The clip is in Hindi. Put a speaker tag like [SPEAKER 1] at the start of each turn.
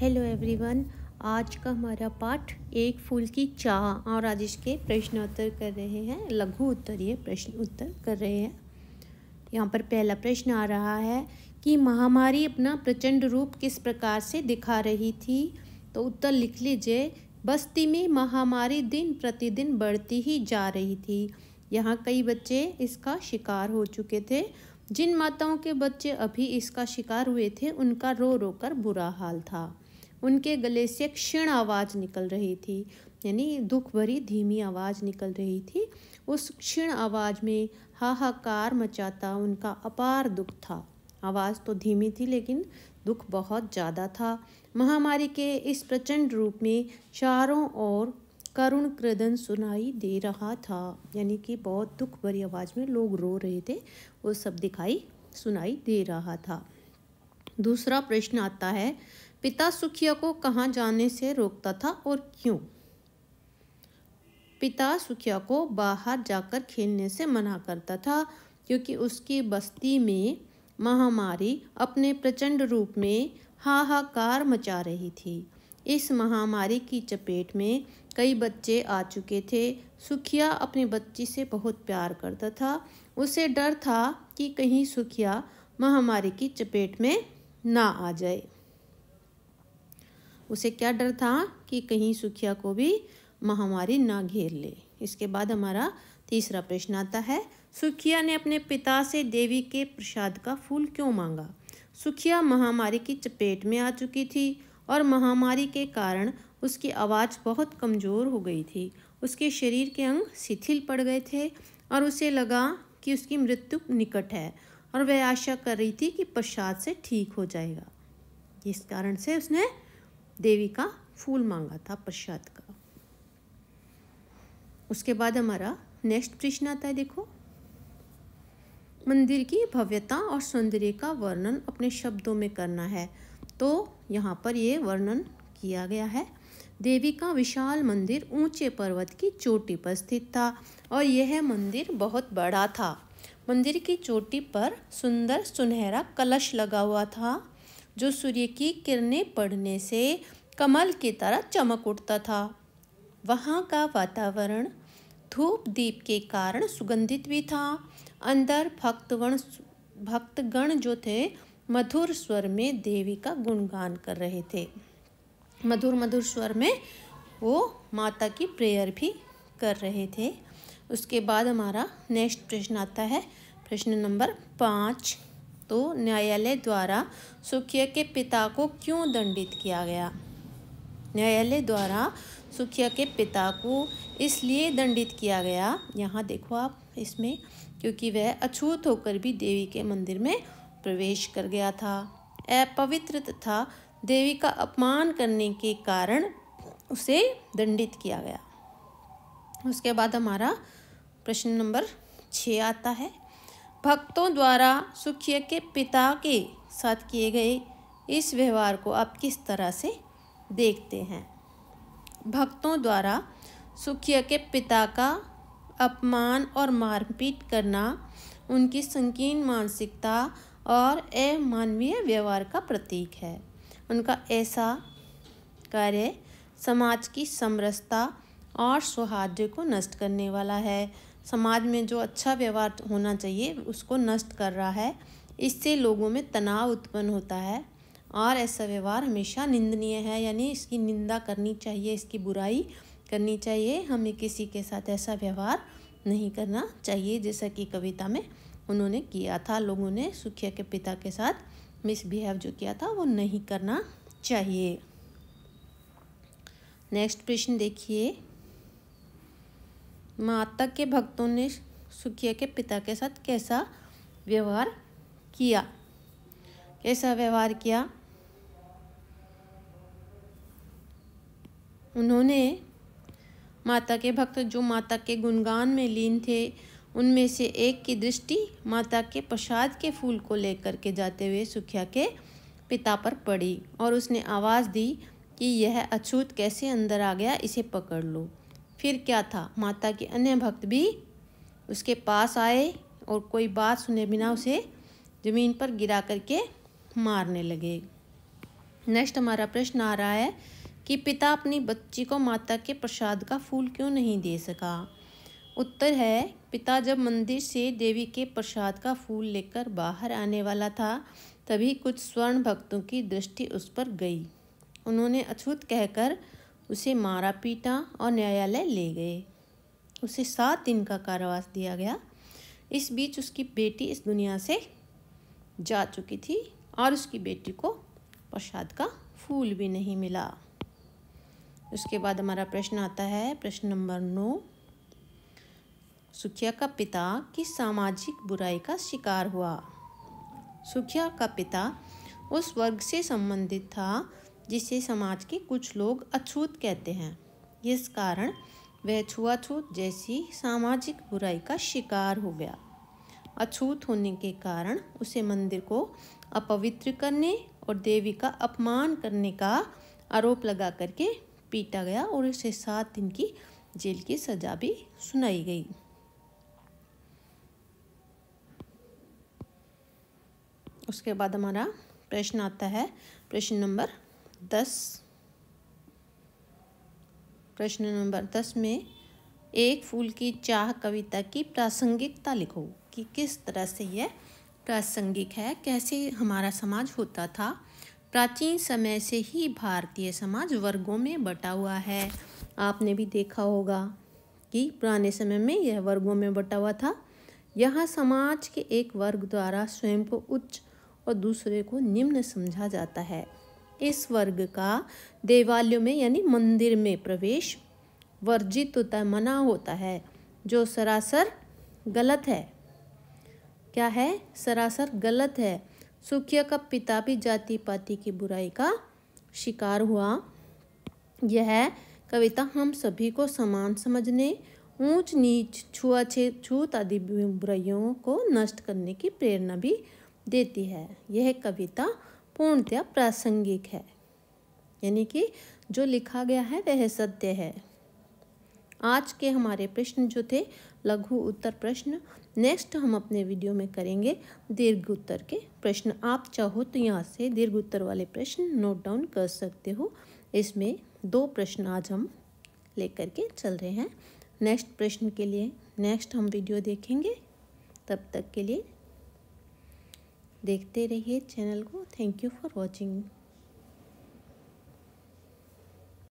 [SPEAKER 1] हेलो एवरीवन आज का हमारा पाठ एक फूल की चाह और आज इसके प्रश्न उत्तर कर रहे हैं लघु उत्तर ये प्रश्न उत्तर कर रहे हैं यहाँ पर पहला प्रश्न आ रहा है कि महामारी अपना प्रचंड रूप किस प्रकार से दिखा रही थी तो उत्तर लिख लीजिए बस्ती में महामारी दिन प्रतिदिन बढ़ती ही जा रही थी यहाँ कई बच्चे इसका शिकार हो चुके थे जिन माताओं के बच्चे अभी इसका शिकार हुए थे उनका रो रो कर बुरा हाल था उनके गले से क्षीण आवाज़ निकल रही थी यानी दुख भरी धीमी आवाज़ निकल रही थी उस क्षीण आवाज़ में हाहाकार मचाता उनका अपार दुख था आवाज़ तो धीमी थी लेकिन दुख बहुत ज़्यादा था महामारी के इस प्रचंड रूप में चारों ओर करुण क्रदन सुनाई दे रहा था यानी कि बहुत दुख भरी आवाज़ में लोग रो रहे थे वो सब दिखाई सुनाई दे रहा था दूसरा प्रश्न आता है पिता सुखिया को कहाँ जाने से रोकता था और क्यों पिता सुखिया को बाहर जाकर खेलने से मना करता था क्योंकि उसकी बस्ती में महामारी अपने प्रचंड रूप में हाहाकार मचा रही थी इस महामारी की चपेट में कई बच्चे आ चुके थे सुखिया अपनी बच्ची से बहुत प्यार करता था उसे डर था कि कहीं सुखिया महामारी की चपेट में ना आ जाए उसे क्या डर था कि कहीं सुखिया को भी महामारी ना घेर ले इसके बाद हमारा तीसरा प्रश्न आता है सुखिया ने अपने पिता से देवी के प्रसाद का फूल क्यों मांगा सुखिया महामारी की चपेट में आ चुकी थी और महामारी के कारण उसकी आवाज़ बहुत कमज़ोर हो गई थी उसके शरीर के अंग शिथिल पड़ गए थे और उसे लगा कि उसकी मृत्यु निकट है और वह आशा कर रही थी कि प्रसाद से ठीक हो जाएगा इस कारण से उसने देवी का फूल मांगा था प्रसाद का उसके बाद हमारा नेक्स्ट प्रश्न आता है देखो मंदिर की भव्यता और सौंदर्य का वर्णन अपने शब्दों में करना है तो यहाँ पर ये वर्णन किया गया है देवी का विशाल मंदिर ऊंचे पर्वत की चोटी पर स्थित था और यह मंदिर बहुत बड़ा था मंदिर की चोटी पर सुंदर सुनहरा कलश लगा हुआ था जो सूर्य की किरणें पड़ने से कमल की तरह चमक उठता था वहाँ का वातावरण धूप दीप के कारण सुगंधित भी था अंदर भक्तवण भक्तगण जो थे मधुर स्वर में देवी का गुणगान कर रहे थे मधुर मधुर स्वर में वो माता की प्रेयर भी कर रहे थे उसके बाद हमारा नेक्स्ट प्रश्न आता है प्रश्न नंबर पाँच तो न्यायालय द्वारा सुखिया के पिता को क्यों दंडित किया गया न्यायालय द्वारा सुखिया के पिता को इसलिए दंडित किया गया यहाँ देखो आप इसमें क्योंकि वह अछूत होकर भी देवी के मंदिर में प्रवेश कर गया था अपवित्र तथा देवी का अपमान करने के कारण उसे दंडित किया गया उसके बाद हमारा प्रश्न नंबर छः आता है भक्तों द्वारा सुखिय के पिता के साथ किए गए इस व्यवहार को आप किस तरह से देखते हैं भक्तों द्वारा सुखिया के पिता का अपमान और मारपीट करना उनकी संकीर्ण मानसिकता और अमानवीय व्यवहार का प्रतीक है उनका ऐसा कार्य समाज की समरसता और सौहार्द को नष्ट करने वाला है समाज में जो अच्छा व्यवहार होना चाहिए उसको नष्ट कर रहा है इससे लोगों में तनाव उत्पन्न होता है और ऐसा व्यवहार हमेशा निंदनीय है यानी इसकी निंदा करनी चाहिए इसकी बुराई करनी चाहिए हमें किसी के साथ ऐसा व्यवहार नहीं करना चाहिए जैसा कि कविता में उन्होंने किया था लोगों ने सुखिया के पिता के साथ मिसबिहेव जो किया था वो नहीं करना चाहिए नेक्स्ट प्रश्न देखिए माता के भक्तों ने सुखिया के पिता के साथ कैसा व्यवहार किया कैसा व्यवहार किया उन्होंने माता के भक्त जो माता के गुणगान में लीन थे उनमें से एक की दृष्टि माता के प्रसाद के फूल को लेकर के जाते हुए सुखिया के पिता पर पड़ी और उसने आवाज़ दी कि यह अछूत कैसे अंदर आ गया इसे पकड़ लो फिर क्या था माता के अन्य भक्त भी उसके पास आए और कोई बात सुने बिना उसे ज़मीन पर गिरा करके मारने लगे नेक्स्ट हमारा प्रश्न आ रहा है कि पिता अपनी बच्ची को माता के प्रसाद का फूल क्यों नहीं दे सका उत्तर है पिता जब मंदिर से देवी के प्रसाद का फूल लेकर बाहर आने वाला था तभी कुछ स्वर्ण भक्तों की दृष्टि उस पर गई उन्होंने अछूत कहकर उसे मारा पीटा और न्यायालय ले गए उसे सात दिन का कारावास दिया गया इस बीच उसकी बेटी इस दुनिया से जा चुकी थी और उसकी बेटी को प्रसाद का फूल भी नहीं मिला उसके बाद हमारा प्रश्न आता है प्रश्न नंबर नौ सुखिया का पिता किस सामाजिक बुराई का शिकार हुआ सुखिया का पिता उस वर्ग से संबंधित था जिसे समाज के कुछ लोग अछूत कहते हैं इस कारण वह छुआछूत जैसी सामाजिक बुराई का शिकार हो गया अछूत होने के कारण उसे मंदिर को अपवित्र करने और देवी का अपमान करने का आरोप लगा करके पीटा गया और उसे सात दिन की जेल की सजा भी सुनाई गई उसके बाद हमारा प्रश्न आता है प्रश्न नंबर दस प्रश्न नंबर दस में एक फूल की चाह कविता की प्रासंगिकता लिखो कि किस तरह से यह प्रासंगिक है कैसे हमारा समाज होता था प्राचीन समय से ही भारतीय समाज वर्गों में बटा हुआ है आपने भी देखा होगा कि पुराने समय में यह वर्गों में बटा हुआ था यहाँ समाज के एक वर्ग द्वारा स्वयं को उच्च और दूसरे को निम्न समझा जाता है इस वर्ग का देवालयों में यानी मंदिर में प्रवेश वर्जित होता है मना होता है जो सरासर गलत है क्या है सरासर गलत है सुखिया का पिता भी जाति पाति की बुराई का शिकार हुआ यह कविता हम सभी को समान समझने ऊंच नीच छुआछेद छूत आदि बुराइयों को नष्ट करने की प्रेरणा भी देती है यह कविता पूर्णतया प्रासंगिक है यानी कि जो लिखा गया है वह सत्य है आज के हमारे प्रश्न जो थे लघु उत्तर प्रश्न नेक्स्ट हम अपने वीडियो में करेंगे दीर्घ उत्तर के प्रश्न आप चाहो तो यहाँ से दीर्घ उत्तर वाले प्रश्न नोट डाउन कर सकते हो इसमें दो प्रश्न आज हम लेकर के चल रहे हैं नेक्स्ट प्रश्न के लिए नेक्स्ट हम वीडियो देखेंगे तब तक के लिए देखते रहिए चैनल को थैंक यू फॉर वॉचिंग